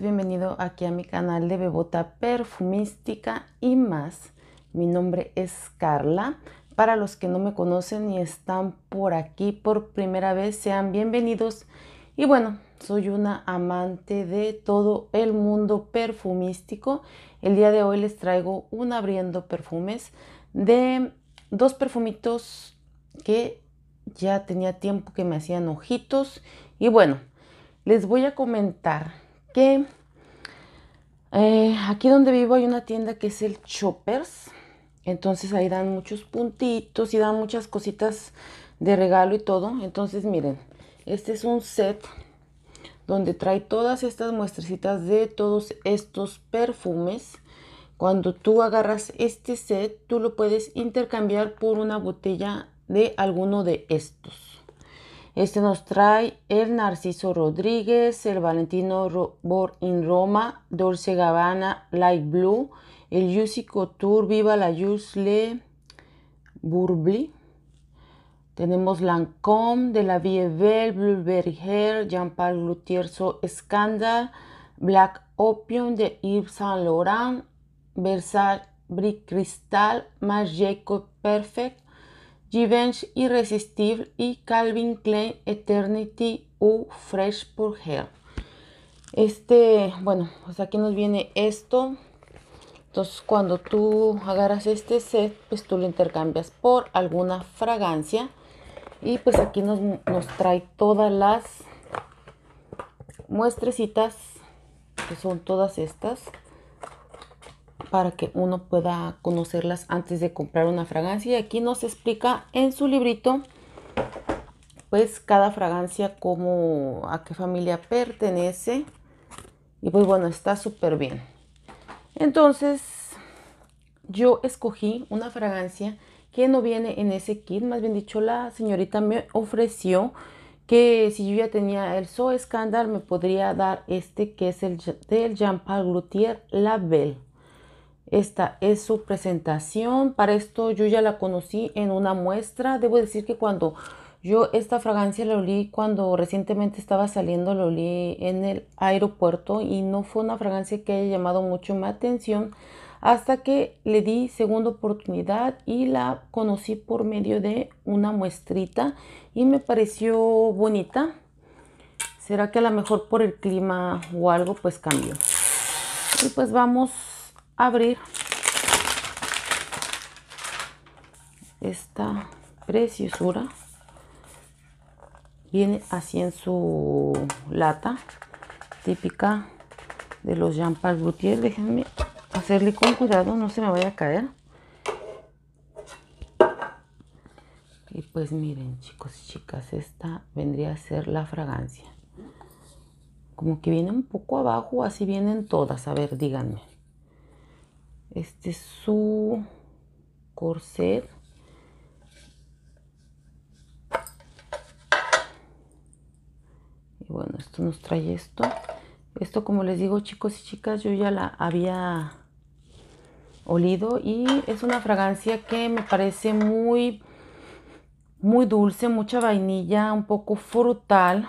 bienvenido aquí a mi canal de Bebota Perfumística y más. Mi nombre es Carla. Para los que no me conocen y están por aquí por primera vez, sean bienvenidos. Y bueno, soy una amante de todo el mundo perfumístico. El día de hoy les traigo un abriendo perfumes de dos perfumitos que ya tenía tiempo que me hacían ojitos. Y bueno, les voy a comentar eh, aquí donde vivo hay una tienda que es el Choppers. Entonces ahí dan muchos puntitos y dan muchas cositas de regalo y todo. Entonces miren, este es un set donde trae todas estas muestrecitas de todos estos perfumes. Cuando tú agarras este set, tú lo puedes intercambiar por una botella de alguno de estos. Este nos trae el Narciso Rodríguez, el Valentino Bor in Roma, Dolce Gabbana, Light Blue, el Yusi Tour, Viva la Yusle Burbli. Tenemos Lancôme, de la Vievel, Blueberry Hair, Jean-Paul So Scandal, Black Opium de Yves Saint Laurent, Versace Brick Crystal, Marc Perfect, Givenchy Irresistible y Calvin Klein Eternity U Fresh Pour Hair. Este, bueno, pues aquí nos viene esto. Entonces, cuando tú agarras este set, pues tú lo intercambias por alguna fragancia. Y pues aquí nos, nos trae todas las muestrecitas, que son todas estas para que uno pueda conocerlas antes de comprar una fragancia. Y aquí nos explica en su librito, pues cada fragancia, como a qué familia pertenece. Y pues bueno, está súper bien. Entonces, yo escogí una fragancia que no viene en ese kit. Más bien dicho, la señorita me ofreció que si yo ya tenía el So Scandal me podría dar este que es el del Jean Paul Gaultier Label. Esta es su presentación. Para esto yo ya la conocí en una muestra. Debo decir que cuando yo esta fragancia la olí cuando recientemente estaba saliendo, la olí en el aeropuerto y no fue una fragancia que haya llamado mucho mi atención hasta que le di segunda oportunidad y la conocí por medio de una muestrita y me pareció bonita. ¿Será que a lo mejor por el clima o algo pues cambió? Y pues vamos abrir esta preciosura viene así en su lata típica de los Jean Paul déjenme hacerle con cuidado no se me vaya a caer y pues miren chicos y chicas esta vendría a ser la fragancia como que viene un poco abajo así vienen todas a ver díganme este su corset y bueno esto nos trae esto esto como les digo chicos y chicas yo ya la había olido y es una fragancia que me parece muy muy dulce mucha vainilla un poco frutal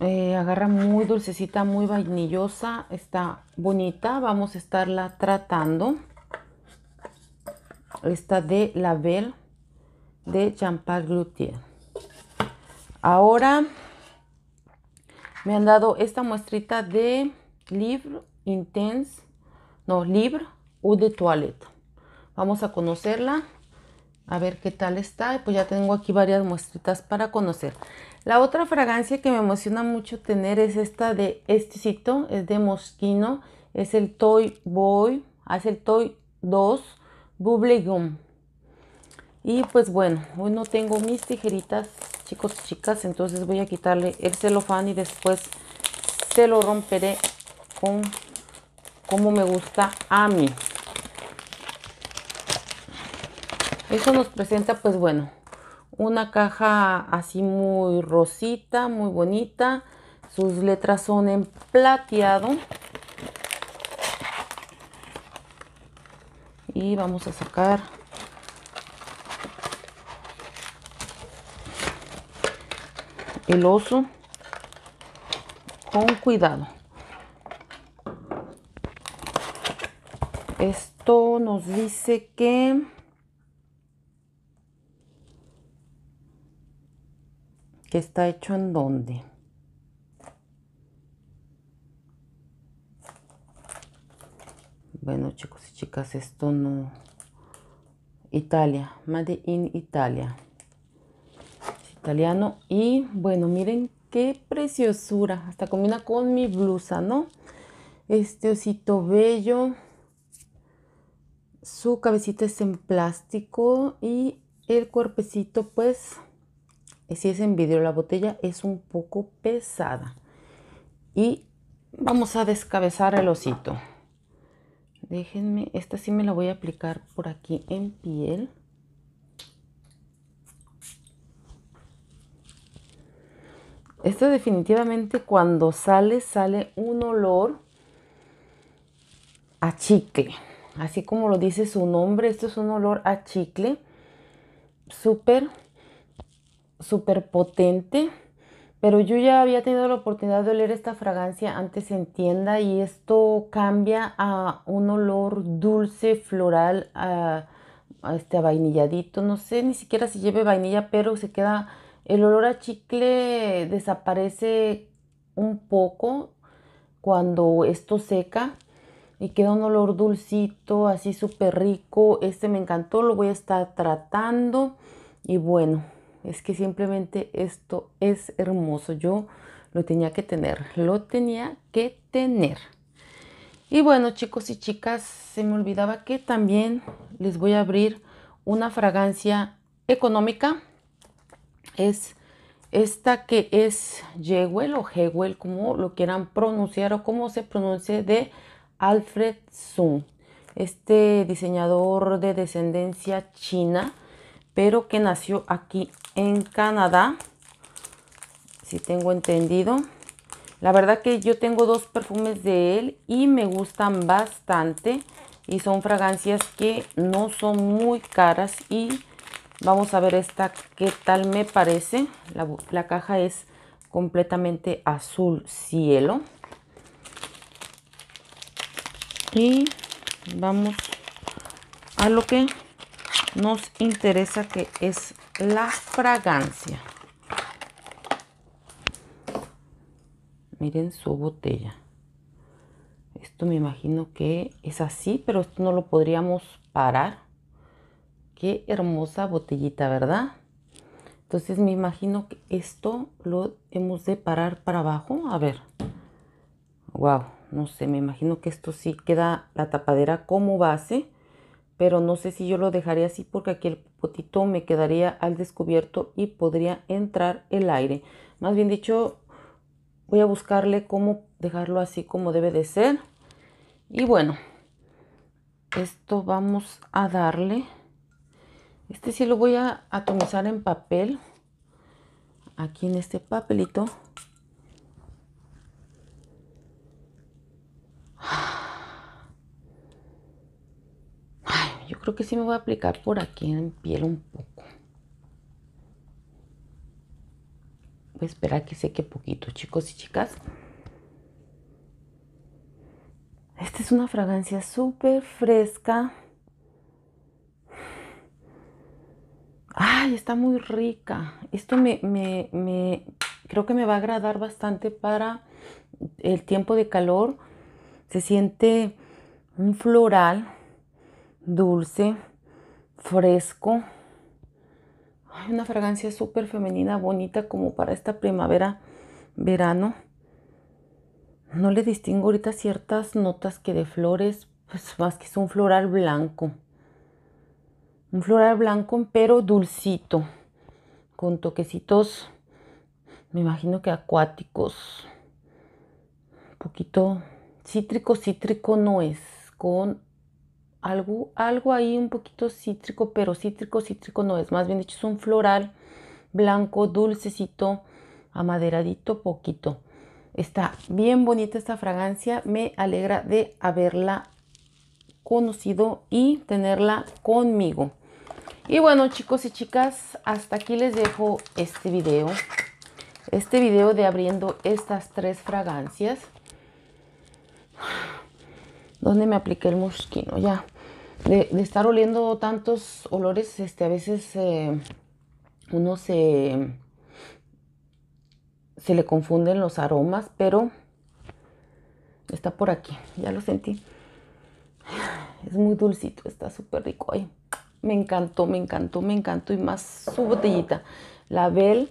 eh, agarra muy dulcecita, muy vainillosa, está bonita, vamos a estarla tratando. Esta de Label de Champagne Glutier. Ahora me han dado esta muestrita de Libre Intense, no, Libre o de Toilette. Vamos a conocerla a ver qué tal está. Pues ya tengo aquí varias muestritas para conocer. La otra fragancia que me emociona mucho tener es esta de estecito es de mosquino. es el Toy Boy, ah, es el Toy 2 Bubble Y pues bueno, hoy no tengo mis tijeritas, chicos y chicas, entonces voy a quitarle el celofán y después se lo romperé con como me gusta a mí. Eso nos presenta, pues bueno, una caja así muy rosita, muy bonita. Sus letras son en plateado. Y vamos a sacar el oso con cuidado. Esto nos dice que que está hecho en dónde. Bueno, chicos y chicas, esto no... Italia, Made in Italia. italiano. Y bueno, miren qué preciosura. Hasta combina con mi blusa, ¿no? Este osito bello. Su cabecita es en plástico y el cuerpecito pues si es en vidrio, la botella es un poco pesada. Y vamos a descabezar el osito. Déjenme, esta sí me la voy a aplicar por aquí en piel. Esto definitivamente cuando sale, sale un olor a chicle. Así como lo dice su nombre, esto es un olor a chicle. Súper súper potente, pero yo ya había tenido la oportunidad de oler esta fragancia antes en tienda y esto cambia a un olor dulce, floral, a, este a vainilladito, no sé ni siquiera si lleve vainilla, pero se queda, el olor a chicle desaparece un poco cuando esto seca y queda un olor dulcito, así súper rico. Este me encantó, lo voy a estar tratando. Y bueno, es que simplemente esto es hermoso. Yo lo tenía que tener, lo tenía que tener. Y bueno, chicos y chicas, se me olvidaba que también les voy a abrir una fragancia económica. Es esta que es Jewel o Jewel, como lo quieran pronunciar o como se pronuncie, de Alfred Sun. Este diseñador de descendencia china pero que nació aquí en Canadá, si tengo entendido. La verdad que yo tengo dos perfumes de él y me gustan bastante y son fragancias que no son muy caras y vamos a ver esta qué tal me parece. La, la caja es completamente azul cielo y vamos a lo que nos interesa que es la fragancia. Miren su botella. Esto me imagino que es así, pero esto no lo podríamos parar. Qué hermosa botellita, ¿verdad? Entonces me imagino que esto lo hemos de parar para abajo. A ver. Wow, no sé, me imagino que esto sí queda la tapadera como base pero no sé si yo lo dejaré así porque aquí el potito me quedaría al descubierto y podría entrar el aire. Más bien dicho, voy a buscarle cómo dejarlo así como debe de ser. Y bueno, esto vamos a darle. Este sí lo voy a atomizar en papel. Aquí en este papelito. creo que sí me voy a aplicar por aquí en piel un poco. Voy a esperar que seque poquito, chicos y chicas. Esta es una fragancia súper fresca. Ay, está muy rica. Esto me, me, creo que me va a agradar bastante para el tiempo de calor. Se siente un floral dulce, fresco. Hay una fragancia súper femenina, bonita como para esta primavera, verano. No le distingo ahorita ciertas notas que de flores, pues más que es un floral blanco. Un floral blanco pero dulcito, con toquecitos, me imagino que acuáticos. Un poquito cítrico, cítrico no es, con algo, algo ahí un poquito cítrico, pero cítrico, cítrico no es, más bien dicho es un floral blanco, dulcecito, amaderadito, poquito. Está bien bonita esta fragancia, me alegra de haberla conocido y tenerla conmigo. Y bueno chicos y chicas, hasta aquí les dejo este video. Este video de abriendo estas tres fragancias. Donde me apliqué el mosquino? Ya, de, estar oliendo tantos olores, este, a veces eh, uno se, se le confunden los aromas, pero está por aquí, ya lo sentí. Es muy dulcito, está súper rico. me encantó, me encantó, me encantó. Y más su botellita. La bel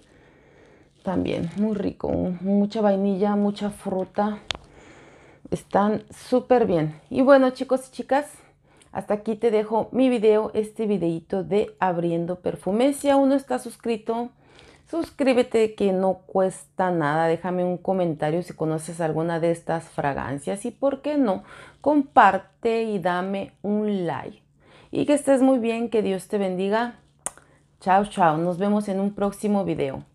también, muy rico. Mucha vainilla, mucha fruta. Están súper bien. Y bueno, chicos y chicas, hasta aquí te dejo mi video, este videito de abriendo perfumes. Si aún no estás suscrito, suscríbete que no cuesta nada. Déjame un comentario si conoces alguna de estas fragancias y por qué no, comparte y dame un like. Y que estés muy bien, que Dios te bendiga. Chao, chao. Nos vemos en un próximo video.